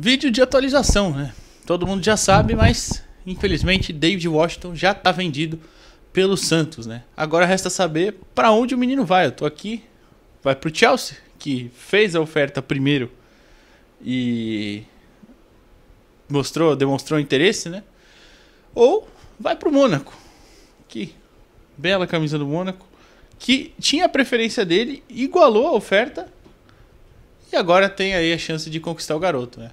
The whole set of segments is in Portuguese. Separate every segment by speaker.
Speaker 1: Vídeo de atualização, né? Todo mundo já sabe, mas infelizmente David Washington já está vendido pelo Santos, né? Agora resta saber para onde o menino vai. Eu tô aqui, vai para o Chelsea, que fez a oferta primeiro e mostrou, demonstrou interesse, né? Ou vai para o Mônaco, que bela camisa do Mônaco, que tinha a preferência dele, igualou a oferta e agora tem aí a chance de conquistar o garoto, né?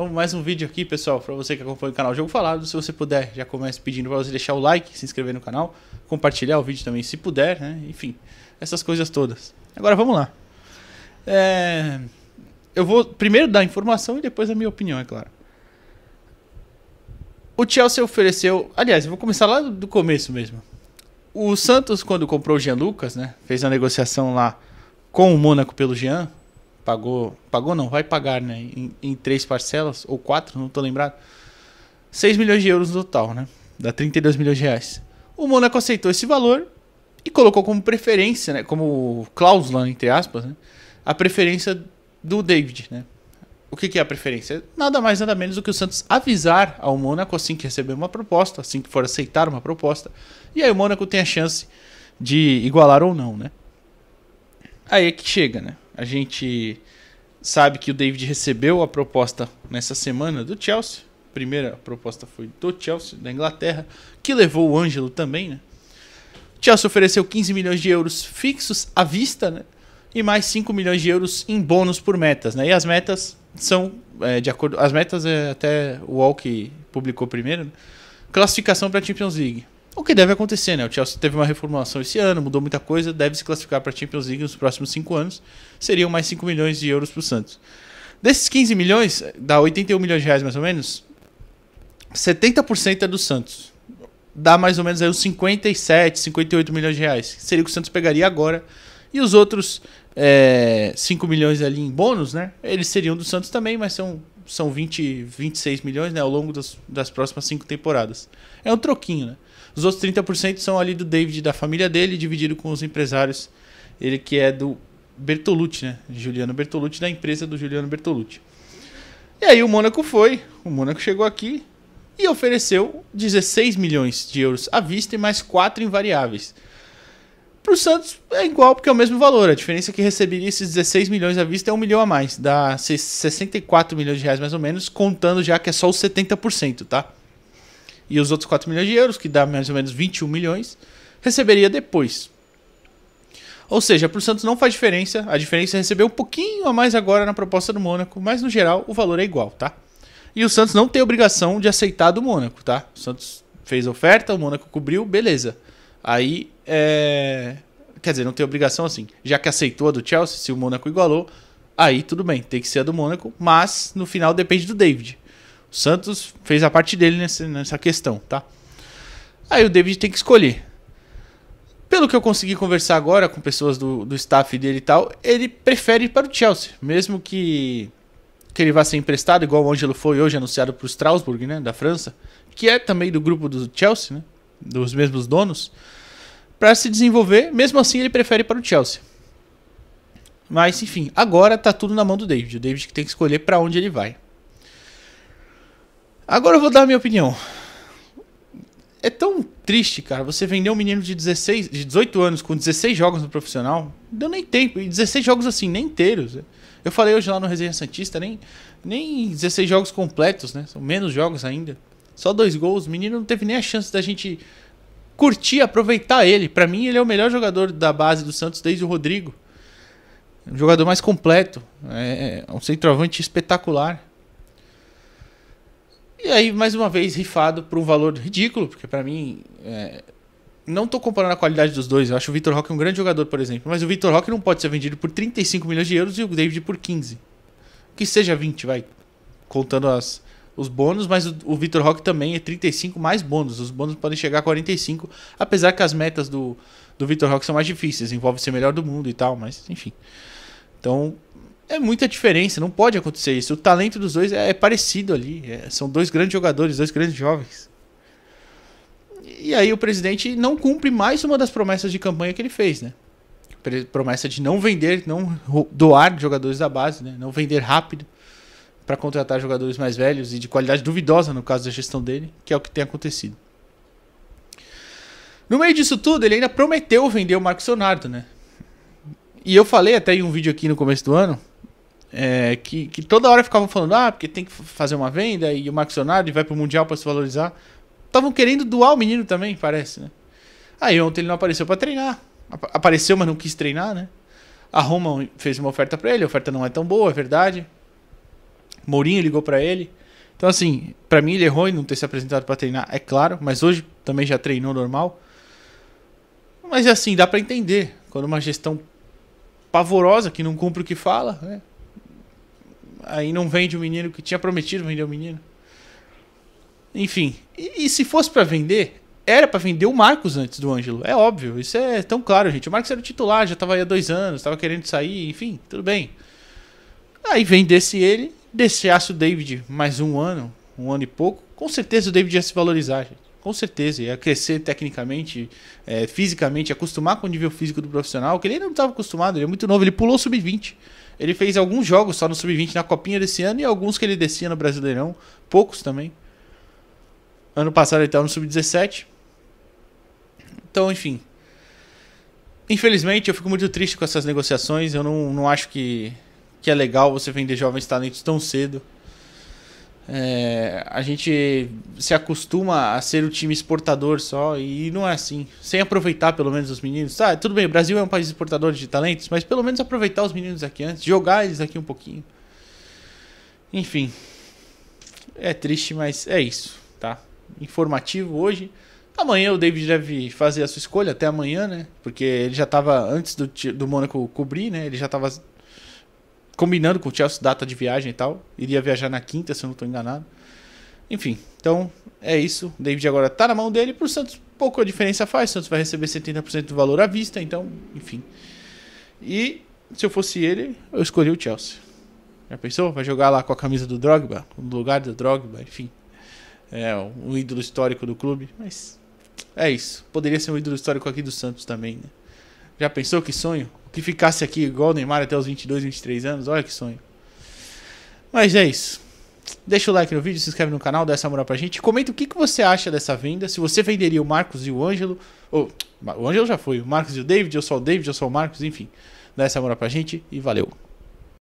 Speaker 1: Então, mais um vídeo aqui, pessoal, para você que acompanha o canal Jogo Falado. Se você puder, já comece pedindo para você deixar o like, se inscrever no canal, compartilhar o vídeo também, se puder, né? Enfim, essas coisas todas. Agora vamos lá. É... Eu vou primeiro dar a informação e depois a minha opinião, é claro. O Chelsea ofereceu. Aliás, eu vou começar lá do começo mesmo. O Santos, quando comprou o Jean Lucas, né? Fez a negociação lá com o Mônaco pelo Jean pagou, pagou não, vai pagar, né? Em, em três parcelas, ou quatro, não tô lembrado. 6 milhões de euros no total, né? Dá 32 milhões de reais. O Mônaco aceitou esse valor e colocou como preferência, né? Como cláusula, entre aspas, né? A preferência do David, né? O que, que é a preferência? Nada mais, nada menos do que o Santos avisar ao Mônaco assim que receber uma proposta, assim que for aceitar uma proposta. E aí o Mônaco tem a chance de igualar ou não, né? Aí é que chega, né? A gente sabe que o David recebeu a proposta nessa semana do Chelsea. A primeira proposta foi do Chelsea, da Inglaterra, que levou o Ângelo também, né? O Chelsea ofereceu 15 milhões de euros fixos à vista, né? E mais 5 milhões de euros em bônus por metas, né? E as metas são, é, de acordo... As metas é até o Walk que publicou primeiro, né? Classificação para a Champions League o que deve acontecer, né? O Chelsea teve uma reformulação esse ano, mudou muita coisa, deve se classificar para a Champions League nos próximos 5 anos. Seriam mais 5 milhões de euros para o Santos. Desses 15 milhões, dá 81 milhões de reais mais ou menos, 70% é do Santos. Dá mais ou menos aí uns 57, 58 milhões de reais. Seria o que o Santos pegaria agora. E os outros é, 5 milhões ali em bônus, né? Eles seriam do Santos também, mas são, são 20, 26 milhões né? ao longo das, das próximas 5 temporadas. É um troquinho, né? Os outros 30% são ali do David, da família dele, dividido com os empresários. Ele que é do Bertolucci, né? Juliano Bertolucci, da empresa do Juliano Bertolucci. E aí o Mônaco foi, o Mônaco chegou aqui e ofereceu 16 milhões de euros à vista e mais 4 invariáveis Para o Santos é igual, porque é o mesmo valor. A diferença é que receberia esses 16 milhões à vista é 1 milhão a mais. Dá 64 milhões de reais mais ou menos, contando já que é só os 70%, tá? e os outros 4 milhões de euros, que dá mais ou menos 21 milhões, receberia depois. Ou seja, para o Santos não faz diferença, a diferença é receber um pouquinho a mais agora na proposta do Mônaco, mas no geral o valor é igual, tá? E o Santos não tem obrigação de aceitar do Mônaco, tá? O Santos fez a oferta, o Mônaco cobriu, beleza. Aí é. Quer dizer, não tem obrigação assim. Já que aceitou a do Chelsea, se o Mônaco igualou, aí tudo bem, tem que ser a do Mônaco, mas no final depende do David. O Santos fez a parte dele nessa, nessa questão, tá? Aí o David tem que escolher. Pelo que eu consegui conversar agora com pessoas do, do staff dele e tal, ele prefere ir para o Chelsea, mesmo que, que ele vá ser emprestado, igual o Ângelo foi hoje anunciado para o Strasbourg, né, da França, que é também do grupo do Chelsea, né, dos mesmos donos, para se desenvolver. Mesmo assim, ele prefere ir para o Chelsea. Mas enfim, agora está tudo na mão do David. O David que tem que escolher para onde ele vai. Agora eu vou dar a minha opinião. É tão triste, cara, você vender um menino de 16, de 18 anos com 16 jogos no profissional. Não deu nem tempo. E 16 jogos assim, nem inteiros. Né? Eu falei hoje lá no Resenha Santista, nem, nem 16 jogos completos, né? São menos jogos ainda. Só dois gols. O menino não teve nem a chance da gente curtir, aproveitar ele. Para mim, ele é o melhor jogador da base do Santos desde o Rodrigo. Um jogador mais completo. É, é um centroavante espetacular. E aí, mais uma vez, rifado por um valor ridículo, porque para mim. É... Não estou comparando a qualidade dos dois, eu acho o Vitor Roque um grande jogador, por exemplo, mas o Vitor Roque não pode ser vendido por 35 milhões de euros e o David por 15. Que seja 20, vai, contando as, os bônus, mas o, o Vitor Roque também é 35 mais bônus, os bônus podem chegar a 45, apesar que as metas do, do Vitor Roque são mais difíceis, envolve ser melhor do mundo e tal, mas enfim. Então, é muita diferença, não pode acontecer isso. O talento dos dois é, é, parecido ali. É, são dois grandes jogadores, dois grandes jovens. E aí o presidente não cumpre mais uma das promessas de campanha que ele fez, né? Promessa de não vender, não doar jogadores da base, né? não vender rápido para contratar jogadores mais velhos e de qualidade duvidosa no caso da gestão dele, que é o que tem acontecido. No meio disso tudo, ele ainda prometeu vender o Marcos Leonardo, né? E eu falei até em um vídeo aqui no começo do ano é, que, que toda hora ficavam falando, ah, porque tem que fazer uma venda e o Maxionário vai pro Mundial para se valorizar. Estavam querendo doar o menino também, parece, né? Aí ontem ele não apareceu para treinar. Apareceu, mas não quis treinar, né? A Roma fez uma oferta para ele, a oferta não é tão boa, é verdade. Mourinho ligou para ele. Então, assim, para mim ele errou em não ter se apresentado para treinar, é claro, mas hoje também já treinou normal. Mas, assim, dá para entender. Quando uma gestão pavorosa, que não cumpre o que fala, né? aí não vende o menino que tinha prometido vender o menino. Enfim, e, e se fosse para vender, era para vender o Marcos antes do Ângelo. É óbvio, isso é tão claro, gente. O Marcos era o titular, já tava aí há dois anos, tava querendo sair, enfim, tudo bem. Aí vendesse ele, deixasse o David mais um ano, um ano e pouco, com certeza o David ia se valorizar, gente. Com certeza, ia crescer tecnicamente, é, fisicamente, acostumar com o nível físico do profissional, que ele não estava acostumado, ele é muito novo, ele pulou sub-20. Ele fez alguns jogos só no Sub-20 na Copinha desse ano e alguns que ele descia no Brasileirão, poucos também. Ano passado ele estava no Sub-17. Então, enfim. Infelizmente, eu fico muito triste com essas negociações. Eu não, não acho que, que é legal você vender jovens talentos tão cedo. É, a gente se acostuma a ser o time exportador só e não é assim. Sem aproveitar pelo menos os meninos. Tá, tudo bem, o Brasil é um país exportador de talentos, mas pelo menos aproveitar os meninos aqui antes, jogar eles aqui um pouquinho. Enfim. É triste, mas é isso, tá? Informativo hoje. Amanhã o David deve fazer a sua escolha, até amanhã, né? Porque ele já estava, antes do, do Mônaco cobrir, né? Ele já estava combinando com o Chelsea data de viagem e tal. Iria viajar na quinta, se eu não estou enganado. Enfim, então é isso. O David agora está na mão dele. Para o Santos, pouco a diferença faz. O Santos vai receber 70% do valor à vista, então, enfim. E se eu fosse ele, eu escolhi o Chelsea. Já pensou? Vai jogar lá com a camisa do Drogba, no lugar do Drogba, enfim. É um ídolo histórico do clube, mas é isso. Poderia ser um ídolo histórico aqui do Santos também, né? Já pensou que sonho? que ficasse aqui igual o Neymar até os 22, 23 anos. Olha que sonho. Mas é isso. Deixa o like no vídeo, se inscreve no canal, dá essa moral pra gente. Comenta o que, que você acha dessa venda. Se você venderia o Marcos e o Ângelo. Ou, o Ângelo já foi. O Marcos e o David. Eu sou o David, eu sou o Marcos. Enfim, dá essa moral pra gente e valeu.